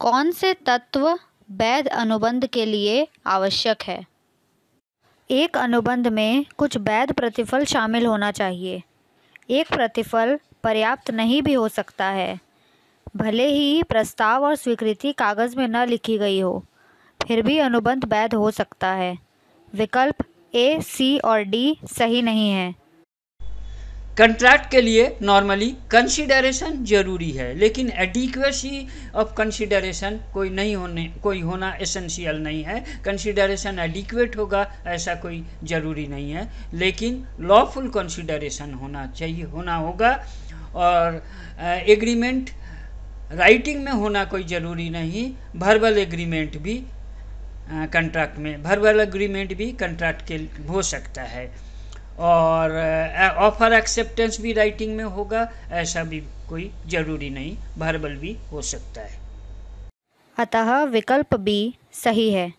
कौन से तत्व वैध अनुबंध के लिए आवश्यक है एक अनुबंध में कुछ वैध प्रतिफल शामिल होना चाहिए एक प्रतिफल पर्याप्त नहीं भी हो सकता है भले ही प्रस्ताव और स्वीकृति कागज़ में न लिखी गई हो फिर भी अनुबंध वैध हो सकता है विकल्प ए सी और डी सही नहीं है कंट्रैक्ट के लिए नॉर्मली कंसिडरेशन जरूरी है लेकिन एडिक्वेसी ऑफ कंसिडरेशन कोई नहीं होने कोई होना एसेंशियल नहीं है कंसिडरेशन एडिक्वेट होगा ऐसा कोई ज़रूरी नहीं है लेकिन लॉफुल कंसिडरेशन होना चाहिए होना होगा और एग्रीमेंट राइटिंग में होना कोई ज़रूरी नहीं वर्बल एग्रीमेंट भी कंट्रैक्ट में वर्बल एग्रीमेंट भी कंट्रैक्ट के हो सकता है और ऑफर एक्सेप्टेंस भी राइटिंग में होगा ऐसा भी कोई जरूरी नहीं भरबल भी हो सकता है अतः विकल्प बी सही है